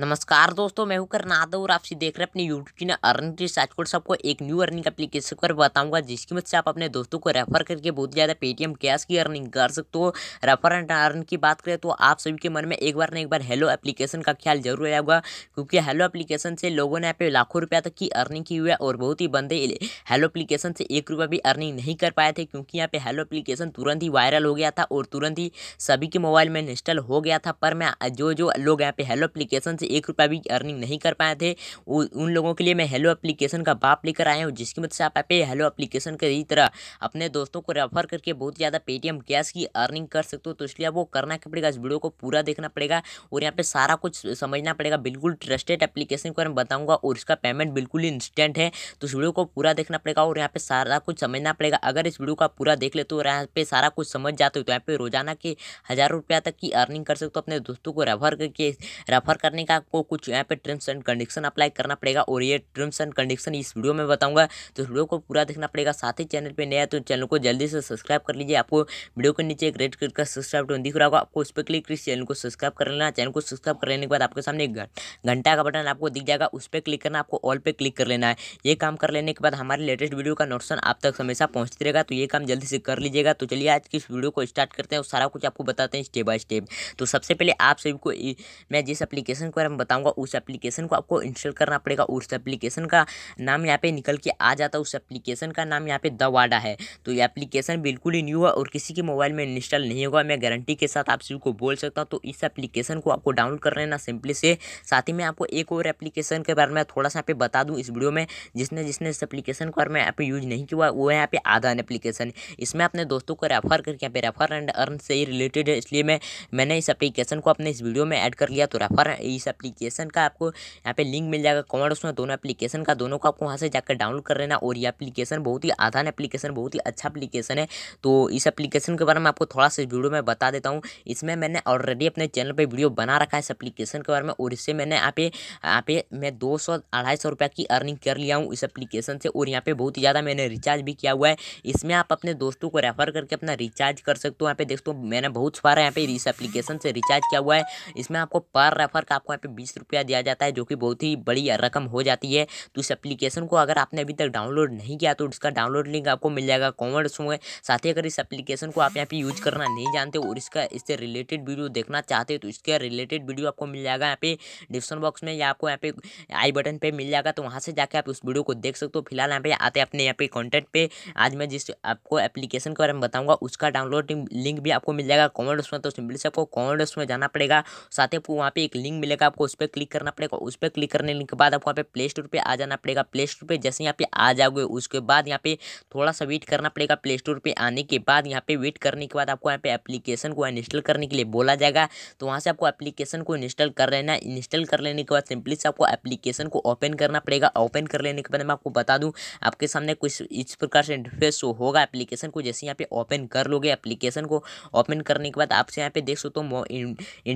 नमस्कार दोस्तों मैं हूं करनाद और आप देख रहे हैं अपने YouTube channel earning search size code सबको एक न्यू अर्निंग एप्लीकेशन पर बताऊंगा जिसकी मदद से आप अपने दोस्तों को रेफर करके बहुत ज़्यादा पेटीएम कैश की अर्निंग कर सकते हो रेफर एंड अर्न की बात करें तो आप सभी के मन में एक बार ना एक बार हेलो एप्लीकेशन का ख्याल जरूर आया होगा क्योंकि हेलो एप्लीकेशन से लोगों ने यहाँ पे लाखों रुपया तक की अर्निंग की हुई है और बहुत ही बंदे हेलो एप्लीकेशन से एक रुपया भी अर्निंग नहीं कर पाए थे क्योंकि यहाँ पे हेलो एप्लीकेशन तुरंत ही वायरल हो गया था और तुरंत ही सभी के मोबाइल में इंस्टॉल हो गया था पर मैं जो जो लोग यहाँ पे हेलो अप्लीकेशन से एक रुपया भी अर्निंग नहीं कर पाए थे वो उन लोगों के लिए मैं हेलो एप्लीकेशन का बाप लेकर आया हूँ जिसकी मदद से आप पे हेलो एप्लीकेशन ही तरह अपने दोस्तों को रेफर करके बहुत ज़्यादा पेटीएम कैश की अर्निंग कर सकते हो तो इसलिए वो करना क्या पड़ेगा इस वीडियो को पूरा देखना पड़ेगा और यहाँ पर सारा कुछ समझना पड़ेगा बिल्कुल ट्रस्टेड एप्लीकेशन को मैं बताऊँगा और इसका पेमेंट बिल्कुल इंस्टेंट है तो इस वीडियो को पूरा देखना पड़ेगा और यहाँ पर सारा कुछ समझना पड़ेगा अगर इस वीडियो का पूरा देख लेते हो और यहाँ पर सारा कुछ समझ जाते हो तो यहाँ पर रोजाना के हज़ार रुपया तक की अर्निंग कर सकते हो अपने दोस्तों को रेफर करके रेफर करने का है आपको कुछ यहाँ पे टर्म्स एंड कंडीशन अप्लाई करना पड़ेगा और ये टर्म्स एंड कंडीशन इस वीडियो में बताऊंगा तो वीडियो को पूरा देखना पड़ेगा साथ ही चैनल पर नया तो चैनल को जल्दी से सब्सक्राइब कर लीजिए आपको वीडियो के नीचे एक रेड कलर का सब्सक्राइब बटन दिख रहा होगा आपको उस पर क्लिक कर चैनल को सब्सक्राइब कर लेना चैनल को सब्सक्राइब कर लेने के बाद आपके सामने एक घंटा का बटन आपको दिख जाएगा उस पर क्लिक करना आपको ऑल पर क्लिक कर लेना है ये काम कर लेने के बाद हमारे लेटेस्ट वीडियो का नोटिसन आप तक हमेशा पहुँचते रहेगा तो ये काम जल्दी से कर लीजिएगा तो चलिए आज की इस वीडियो को स्टार्ट करते हैं और सारा कुछ आपको बताते हैं स्टेप बाय स्टेप तो सबसे पहले आप सभी को मैं जिस एप्लीकेशन को बारे में बताऊंगा उस एप्लीकेशन को आपको इंस्टॉल करना पड़ेगा उस एप्लीकेशन का नाम यहाँ पे निकल के आ जाता है उस एप्लीकेशन का नाम यहाँ पे दवाडा है तो ये एप्लीकेशन बिल्कुल ही न्यू है और किसी के मोबाइल में इंस्टॉल नहीं होगा मैं गारंटी के साथ आप सभी को बोल सकता हूँ तो इस एप्लीकेशन को आपको डाउनलोड कर लेना सिंपली से साथ ही मैं आपको एक और एप्लीकेशन के बारे में थोड़ा सा यहाँ पे बता दूँ इस वीडियो में जिसने जिसने इस एप्लीकेशन को मैं यहाँ पे यूज नहीं किया वो है यहाँ पे आधान एप्लीकेशन इसमें अपने दोस्तों को रेफर करके यहाँ पे रेफर एंड अर्न से ही रिलेटेड है इसलिए मैं मैंने इस एप्लीकेशन को अपने इस वीडियो में ऐड कर लिया तो रेफर इस एप्लीकेशन का आपको यहाँ पे लिंक मिल जाएगा कॉमेंट उसमें दोनों एप्लीकेशन का दोनों को आपको वहाँ से जाकर डाउनलोड कर लेना और ये एप्लीकेशन बहुत ही आधान एप्लीकेशन बहुत ही अच्छा एप्लीकेशन है तो इस एप्लीकेशन के बारे में आपको थोड़ा सा वीडियो में बता देता हूँ इसमें मैंने ऑलरेडी अपने चैनल पर वीडियो बना रखा है इस एप्लीकेशन के बारे में और इससे मैंने यहाँ पे यहाँ पे मैं दो सौ अढ़ाई सौ रुपया की अर्निंग कर लिया हूँ इस एप्लीकेशन से और यहाँ पे बहुत ही ज़्यादा मैंने रिचार्ज भी किया हुआ है इसमें आप अपने दोस्तों को रेफर करके अपना रिचार्ज कर सकते हो यहाँ पे देखते हो मैंने बहुत सारा यहाँ पे इस एप्लीकेशन से रिचार्ज किया हुआ है इसमें आपको पर रेफर का आपको पे बीस रुपया दिया जाता है जो कि बहुत ही बड़ी रकम हो जाती है तो इस एप्लीकेशन को अगर आपने अभी तक डाउनलोड नहीं किया तो इसका डाउनलोड लिंक आपको मिल जाएगा कॉमर्स में साथ ही अगर इस एप्लीकेशन को आप यहाँ पे यूज करना नहीं जानते और इसका इससे रिलेटेड वीडियो देखना चाहते हो तो इसके रिलेटेड वीडियो आपको मिल जाएगा यहाँ पे डिस्क्रिप्शन बॉक्स में या आपको यहाँ पे आई बटन पर मिल जाएगा तो वहाँ से जाकर आप उस वीडियो को देख सकते हो फिलहाल यहाँ पे आते अपने यहाँ पे कॉन्टेंट पर आज मैं जिस आपको एप्लीकेशन के बारे में बताऊँगा उसका डाउनलोड लिंक भी आपको मिल जाएगा कॉमर्स में तो सिंपली से आपको कॉमर्स में जाना पड़ेगा साथ ही आपको वहाँ पे एक लिंक मिलेगा आपको उस पर क्लिक करना पड़ेगा उस पर क्लिक करने के बाद आपको यहाँ पे प्ले स्टोर पर आ जाना पड़ेगा प्ले स्टोर पर जैसे यहाँ पे आ जाओगे उसके बाद यहाँ पे थोड़ा सा वेट करना पड़ेगा प्ले स्टोर पर आने के बाद यहाँ पे वेट करने के बाद आपको यहाँ पे एप्लीकेशन को इंस्टॉल करने के लिए बोला जाएगा तो वहाँ से आपको एप्लीकेशन को इंस्टॉल कर लेना इंस्टॉल कर लेने के बाद सिंपली से आपको एप्लीकेशन को ओपन करना पड़ेगा ओपन कर लेने के बाद मैं आपको बता दूँ आपके सामने कुछ इस प्रकार से इंटरफेस होगा एप्लीकेशन को जैसे यहाँ पे ओपन कर लोगे एप्लीकेशन को ओपन करने के बाद आपसे यहाँ पे देख सकते हो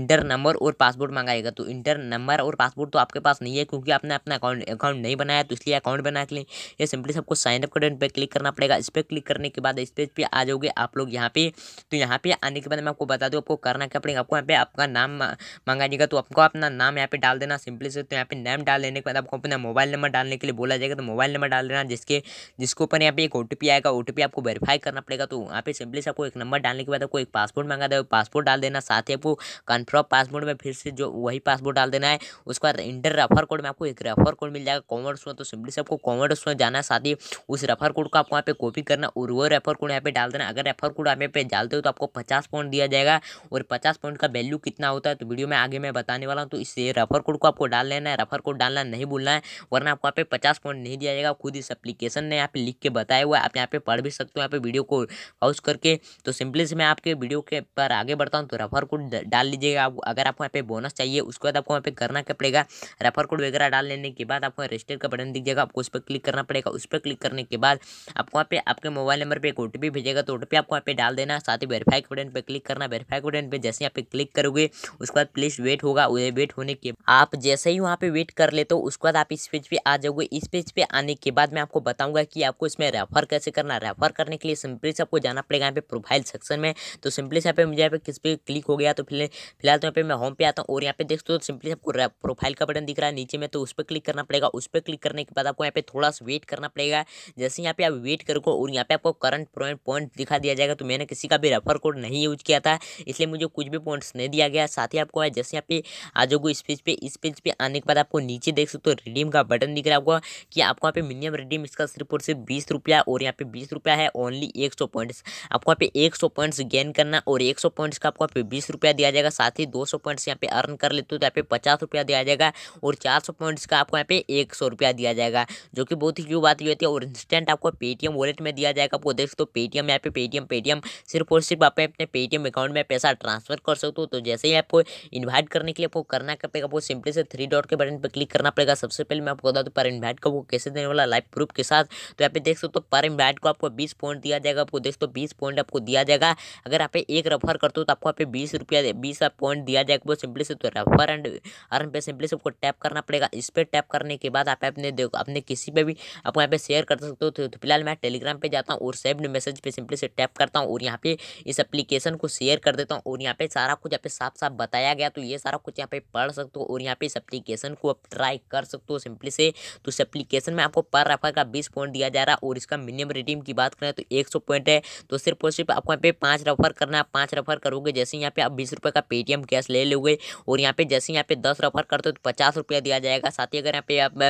इंटर नंबर और पासवर्ड मांगाएगा तो इंटर इंटर नंबर और पासपोर्ट तो आपके पास नहीं है क्योंकि आपने अपना अकाउंट अकाउंट नहीं बनाया तो इसलिए अकाउंट बना के लिए ये सिंपली सबको साइन अप करने क्लिक करना पड़ेगा इस पर क्लिक करने के बाद इस पेज पर आ जाओगे आप लोग यहाँ पे तो यहाँ पे आने के बाद मैं आपको बता दूँ आपको करना क्या पड़ेगा आपको यहाँ पे आपका नाम मांगा जाएगा तो आपको अपना नाम यहाँ पे डाल देना सिंपली से तो यहाँ पे नाम डाल देने के बाद आपको अपना मोबाइल नंबर डालने के लिए बोला जाएगा तो मोबाइल नंबर डाल देना जिसके जिसको ऊपर यहाँ पे एक ओ आएगा ओ आपको वेरीफाई करना पड़ेगा तो यहाँ पे सिंपली से आपको एक नंबर डालने के बाद आपको एक पासपोर्ट मांगा दे पासपोर्ट डाल देना साथ ही आपको कन्फर्म पासपोर्ट में फिर से जो वही पासपोर्ट वो डाल देना है उसके बाद इंटर रेफर कोड में आपको एक रेफर कोड मिल जाएगा कॉमर्स में तो सिंपली से आपको कॉमर्स में जाना है साथ ही उस रेफर कोड को आपको यहाँ पे कॉपी करना और वो रेफर कोड यहाँ पे डाल देना अगर रेफर कोड आप यहाँ पे डालते हो तो आपको पचास पॉइंट दिया जाएगा और पचास पॉइंट का वैल्यू कितना होता है तो वीडियो में आगे मैं बताने वाला हूँ तो इस रेफर कोड को आपको डाल लेना है रेफर कोड डालना नहीं भूलना है वरना आपको यहाँ पे पचास पॉइंट नहीं दिया जाएगा खुद इस एप्लीकेशन ने यहाँ पे लिख के बताया हुआ है आप यहाँ पे पढ़ भी सकते हो यहाँ पे वीडियो को हाउस करके तो सिंपली से मैं आपके वीडियो के पर आगे बढ़ता हूँ तो रेफर कोड डाल लीजिएगा आप अगर आपको यहाँ पे बोनस चाहिए उसके बाद बाद आपको वहाँ पे करना क्या पड़ेगा रेफर कोड वगैरह डाल लेने के बाद आपको रजिस्टर का बटन दिख जाएगा आपको उस पर क्लिक करना पड़ेगा उस पर क्लिक करने के बाद आपको वहाँ पे आपके मोबाइल नंबर पर एक ओ भेजेगा तो ओ आपको वहाँ पे डाल देना साथ ही वेरीफाई के बटन पर क्लिक करना वेरीफाई के बटन पर जैसे यहाँ पे क्लिक करोगे उसके बाद प्लीज वेट होगा वेट होने के आप जैसे ही वहाँ पे वेट कर ले तो उसके बाद आप इस पेज पर आ जाओगे इस पेज पर आने के बाद मैं आपको बताऊँगा कि आपको इसमें रेफर कैसे करना रेफर करने के लिए सिंपली से आपको जाना पड़ेगा यहाँ पे प्रोफाइल सेक्शन में तो सिंपली से यहाँ पे मुझे यहाँ पे किस पे क्लिक हो गया तो फिलहाल तो यहाँ पे मैं होम पे आता हूँ और यहाँ पे देख तो सिंपली आपको प्रोफाइल का बटन दिख रहा है नीचे में तो उस पर क्लिक करना पड़ेगा उस पर क्लिक करने के बाद आपको यहाँ पे थोड़ा सा वेट करना पड़ेगा जैसे यहाँ पे आप वेट करोगे और यहाँ पे आपको करंट पॉइंट पॉइंट दिखा दिया जाएगा तो मैंने किसी का भी रेफर कोड नहीं यूज किया था इसलिए मुझे कुछ भी पॉइंट्स नहीं दिया गया साथ ही आपको जैसे यहाँ पे आ जाओगे इस पेज पे इस पेज पे आने के बाद आपको नीचे देख सकते हो रिडीम का बटन दिख रहा है आपको कि आपको यहाँ पे मिनिमम रिडीम इसका सिर्फ और सिर्फ बीस रुपया और यहाँ पे बीस रुपया है ओनली एक सौ पॉइंट्स आपको यहाँ पे एक सौ पॉइंट्स गेन करना और एक सौ पॉइंट्स का आपको यहाँ पे बीस रुपया दिया जाएगा साथ ही दो सौ पॉइंट्स यहाँ पे अर्न कर लेते हो तो पे पचास रुपया दिया जाएगा और चार सौ पॉइंट्स का आपको यहाँ पे एक सौ रुपया दिया जाएगा जो कि बहुत ही क्यू बात ये होती है और इंस्टेंट आपको पेटीएम वॉलेट में दिया जाएगा आपको देख सकते हो पेटीएम यहाँ पे पेटीएम पेटीएम सिर्फ और सिर्फ आप अपने पेटीएम अकाउंट में पैसा ट्रांसफर कर सकते हो तो जैसे ही आपको इन्वाइट करने के लिए आपको करना पड़ेगा आपको सिंपली से थ्री डॉट के बटन पर क्लिक करना पड़ेगा सबसे पहले मैं आपको बता दूँ पर इन्वाइट का वो कैसे देने वाला लाइव प्रूफ के साथ तो यहाँ पे देख सकते हो पर इन्वाइट को आपको बीस पॉइंट दिया जाएगा आपको देख सकते हो बीस पॉइंट आपको दिया जाएगा अगर आप एक रेफर करते हो तो आपको यहाँ पे बीस रुपया बीस पॉइंट दिया जाएगा सिंपली से तो रेफर एंड एंड अर्न पे सिंपली सबको टैप करना पड़ेगा इस पर टैप करने के बाद आप अपने देखो अपने किसी पे भी आप यहाँ पे शेयर कर सकते हो तो, तो फिलहाल मैं टेलीग्राम पे जाता हूँ और सेव्ड मैसेज पे सिंपली से टैप करता हूँ और यहाँ पे इस एप्लीकेशन को शेयर कर देता हूँ और यहाँ पे सारा कुछ यहाँ पे साफ साफ बताया गया तो ये सारा कुछ यहाँ पे पढ़ सकते हो और यहाँ पे इस एप्लीकेशन को आप ट्राई कर सकते हो सिंपली से तो इस एप्लीकेशन में आपको पर रेफर का बीस पॉइंट दिया जा रहा है और इसका मिनिमम रेटिंग की बात करें तो एक सौ पॉइंट है तो सिर्फ और सिर्फ आपको यहाँ पे पाँच रफर करना है पाँच रफर करोगे जैसे यहाँ पे आप बीस रुपये का पेटीएम कैश ले लोगे और यहाँ पे जैसे यहाँ पे दस रेफर करते हो तो पचास रुपया दिया जाएगा साथ ही अगर यहाँ पे आप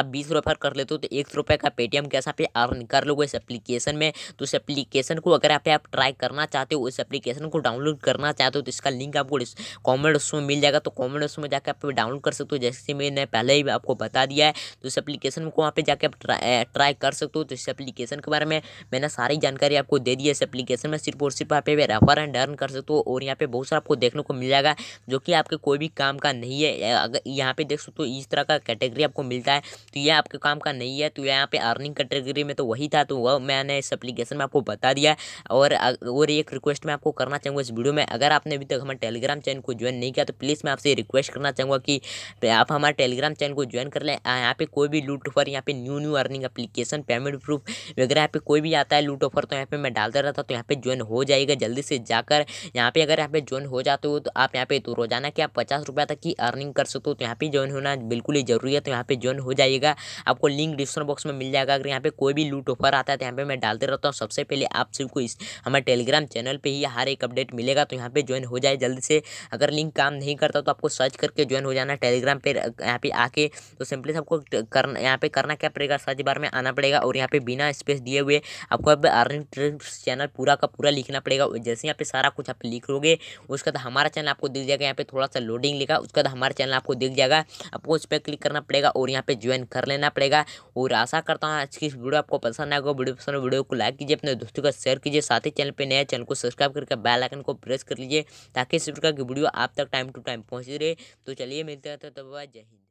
आप बीस रेफर कर लेते हो तो एक सौ रुपये का पेटीएम कैसा पे अर्न कर लोगे इस एप्लीकेशन में तो उस एप्लीकेशन को अगर यहाँ पे आप ट्राई करना चाहते हो उस एप्लीकेशन को डाउनलोड करना चाहते हो तो इसका लिंक आपको कॉमेंट उसमें मिल जाएगा तो कॉमेंट उसमें जाकर आप डाउनलोड कर सकते हो जैसे मैंने पहले ही आपको बता दिया है तो इस एप्लीकेशन को वहाँ पर जाकर आप ट्राई कर सकते हो तो इस एप्लीकेशन के बारे में मैंने सारी जानकारी आपको दे दी है इस एप्लीकेशन में सिर्फ और सिर्फ आप रेफर एंड अर्न कर सकते हो और यहाँ पे बहुत सारा आपको देखने को मिल जाएगा जो कि आपके कोई भी काम का नहीं है अगर यहाँ पे देख सकते हो इस तरह का कैटेगरी आपको मिलता है तो ये आपके काम का नहीं है तो यहाँ पे अर्निंग कैटेगरी में तो वही था तो वह मैंने इस एप्लीकेशन में आपको बता दिया और और एक रिक्वेस्ट मैं आपको करना चाहूँगा इस वीडियो में अगर आपने अभी तक हमारे टेलीग्राम चैनल को ज्वाइन नहीं किया तो प्लीज़ मैं आपसे रिक्वेस्ट करना चाहूँगा कि आप हमारे टेलीग्राम चैनल को ज्वाइन कर लें यहाँ पे कोई भी लूट ऑफर यहाँ पे new new earning application payment proof वगैरह यहाँ पे कोई भी आता है लूट ऑफर तो यहाँ पर मैं डालता रहता तो यहाँ पर ज्वाइन हो जाएगा जल्दी से जाकर यहाँ पे अगर यहाँ पे ज्वाइन हो जाते हो तो आप यहाँ पे तो रोजाना क्या पचास रुपया तक तक की अर्निंग कर सकते हो तो यहाँ पे ज्वाइन होना बिल्कुल ही जरूरी है तो यहाँ पे ज्वाइन हो जाएगा आपको लिंक डिस्क्रिप्शन बॉक्स में मिल जाएगा अगर यहाँ पे कोई भी लूट ऑफर आता है तो यहाँ पे मैं डालते रहता हूँ सबसे पहले आप सबको इस हमारे टेलीग्राम चैनल पर ही हर एक अपडेट मिलेगा तो यहाँ पे ज्वाइन हो जाए जल्दी से अगर लिंक काम नहीं करता तो आपको सर्च करके ज्वाइन हो जाना टेलीग्राम पर यहाँ पे आके तो सिंपली सबको करना यहाँ पे करना क्या पड़ेगा सर्च बार में आना पड़ेगा और यहाँ पे बिना स्पेस दिए हुए आपको अब अर्निंग ट्रिप्स चैनल पूरा का पूरा लिखना पड़ेगा जैसे यहाँ पे सारा कुछ आप लिखोगे उसका तो हमारा चैनल आपको दिल जाएगा यहाँ पे थोड़ा सा लोडिंग लेगा जाएगा उसके बाद हमारा चैनल आपको दिख जाएगा आपको उस पर क्लिक करना पड़ेगा और यहाँ पे ज्वाइन कर लेना पड़ेगा और आशा करता हूँ आज की वीडियो आपको पसंद आएगा वीडियो पसंद वीडियो को लाइक कीजिए अपने दोस्तों का शेयर कीजिए साथ ही चैनल पर नया चैनल को सब्सक्राइब करके बेल आइकन को प्रेस कर लीजिए ताकि इस प्रकार की वीडियो आप तक टाइम टू टाइम पहुँच रहे तो चलिए मिलते रहते तब जय हिंद